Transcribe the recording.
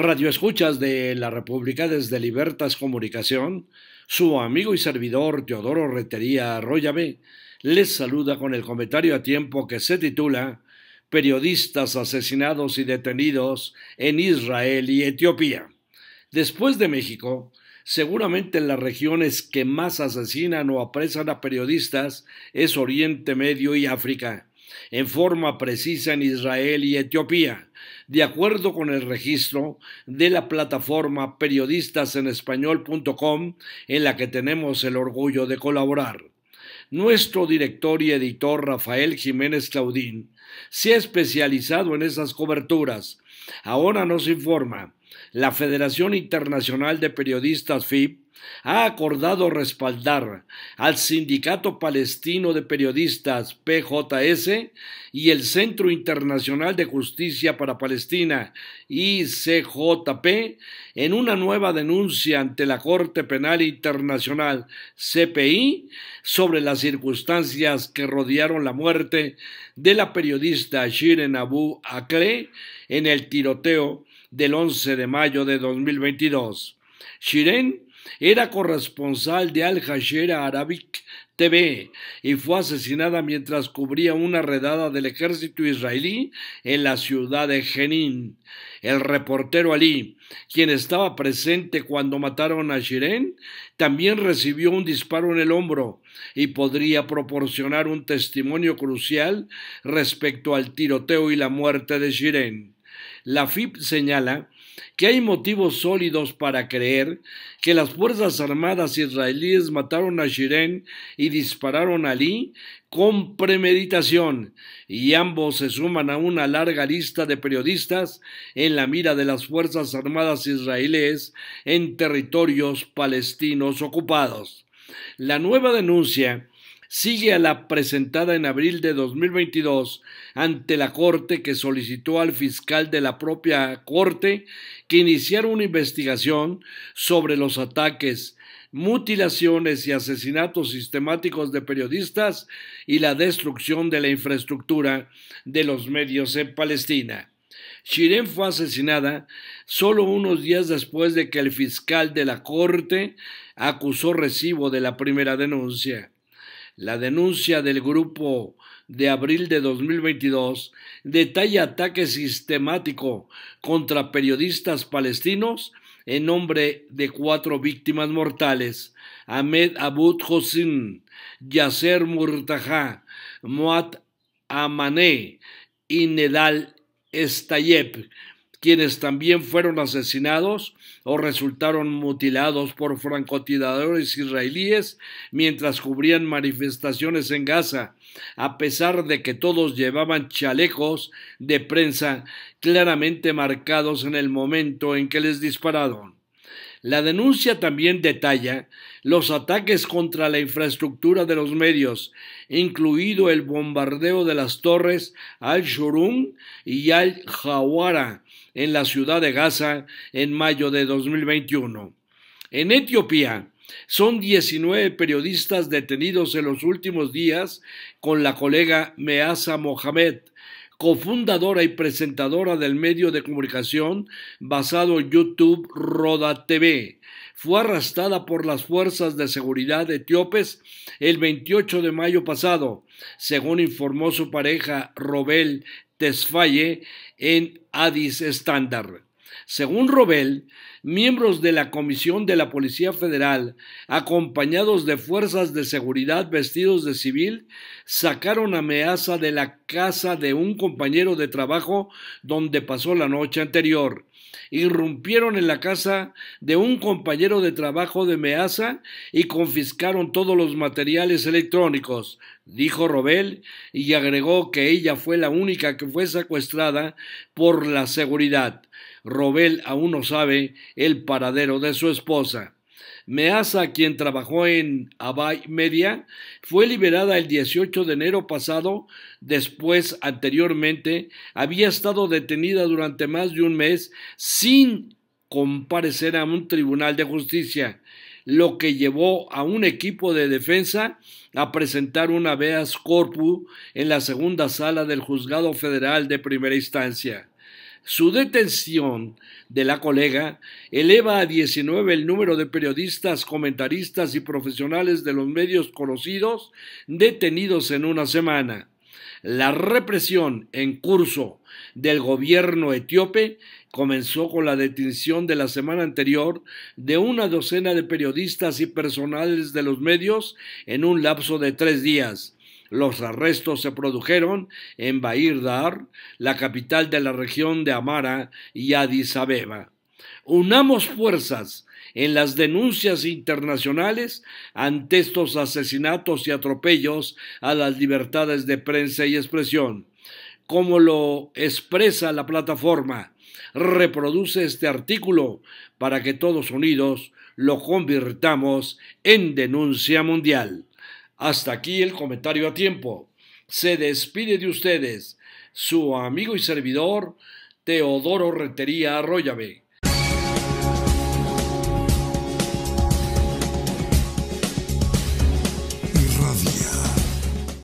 Radioescuchas de la República desde Libertas Comunicación, su amigo y servidor Teodoro Retería Arroyave les saluda con el comentario a tiempo que se titula Periodistas asesinados y detenidos en Israel y Etiopía. Después de México, seguramente las regiones que más asesinan o apresan a periodistas es Oriente Medio y África en forma precisa en Israel y Etiopía, de acuerdo con el registro de la plataforma periodistasenespañol.com en la que tenemos el orgullo de colaborar. Nuestro director y editor Rafael Jiménez Claudín se ha especializado en esas coberturas. Ahora nos informa la Federación Internacional de Periodistas FIP ha acordado respaldar al Sindicato Palestino de Periodistas PJS y el Centro Internacional de Justicia para Palestina ICJP en una nueva denuncia ante la Corte Penal Internacional CPI sobre las circunstancias que rodearon la muerte de la periodista Shirin Abu Akleh en el tiroteo del 11 de mayo de 2022. Shirin era corresponsal de Al Jazeera Arabic TV y fue asesinada mientras cubría una redada del ejército israelí en la ciudad de Jenin. El reportero Ali, quien estaba presente cuando mataron a Shiren, también recibió un disparo en el hombro y podría proporcionar un testimonio crucial respecto al tiroteo y la muerte de Shiren. La FIP señala que hay motivos sólidos para creer que las Fuerzas Armadas israelíes mataron a Shiren y dispararon a Lee con premeditación, y ambos se suman a una larga lista de periodistas en la mira de las Fuerzas Armadas israelíes en territorios palestinos ocupados. La nueva denuncia sigue a la presentada en abril de 2022 ante la Corte que solicitó al fiscal de la propia Corte que iniciara una investigación sobre los ataques, mutilaciones y asesinatos sistemáticos de periodistas y la destrucción de la infraestructura de los medios en Palestina. Shirin fue asesinada solo unos días después de que el fiscal de la corte acusó recibo de la primera denuncia. La denuncia del grupo de abril de 2022 detalla ataque sistemático contra periodistas palestinos en nombre de cuatro víctimas mortales, Ahmed Abud Hosin, Yasser Murtaja, Moat Amane y Nedal Estayeb, quienes también fueron asesinados o resultaron mutilados por francotiradores israelíes mientras cubrían manifestaciones en Gaza, a pesar de que todos llevaban chalecos de prensa claramente marcados en el momento en que les dispararon. La denuncia también detalla los ataques contra la infraestructura de los medios, incluido el bombardeo de las torres Al-Shurum y Al-Jawara en la ciudad de Gaza en mayo de 2021. En Etiopía, son 19 periodistas detenidos en los últimos días con la colega Measa Mohamed, cofundadora y presentadora del medio de comunicación basado en YouTube Roda TV. Fue arrastrada por las fuerzas de seguridad etíopes el 28 de mayo pasado, según informó su pareja Robel Tesfaye en Addis Standard. Según Robel, miembros de la Comisión de la Policía Federal, acompañados de fuerzas de seguridad vestidos de civil, sacaron a Meaza de la casa de un compañero de trabajo donde pasó la noche anterior. Irrumpieron en la casa de un compañero de trabajo de Meaza y confiscaron todos los materiales electrónicos, dijo Robel, y agregó que ella fue la única que fue secuestrada por la seguridad. Robel aún no sabe el paradero de su esposa. Meaza, quien trabajó en Abay Media, fue liberada el 18 de enero pasado, después anteriormente había estado detenida durante más de un mes sin comparecer a un tribunal de justicia lo que llevó a un equipo de defensa a presentar una habeas corpus en la segunda sala del juzgado federal de primera instancia. Su detención de la colega eleva a 19 el número de periodistas, comentaristas y profesionales de los medios conocidos detenidos en una semana. La represión en curso del gobierno etíope comenzó con la detención de la semana anterior de una docena de periodistas y personales de los medios en un lapso de tres días. Los arrestos se produjeron en Bahir Dar, la capital de la región de Amara y Addis Abeba. Unamos fuerzas en las denuncias internacionales ante estos asesinatos y atropellos a las libertades de prensa y expresión. Como lo expresa la plataforma, reproduce este artículo para que todos unidos lo convirtamos en denuncia mundial. Hasta aquí el comentario a tiempo. Se despide de ustedes su amigo y servidor Teodoro Retería Arroyave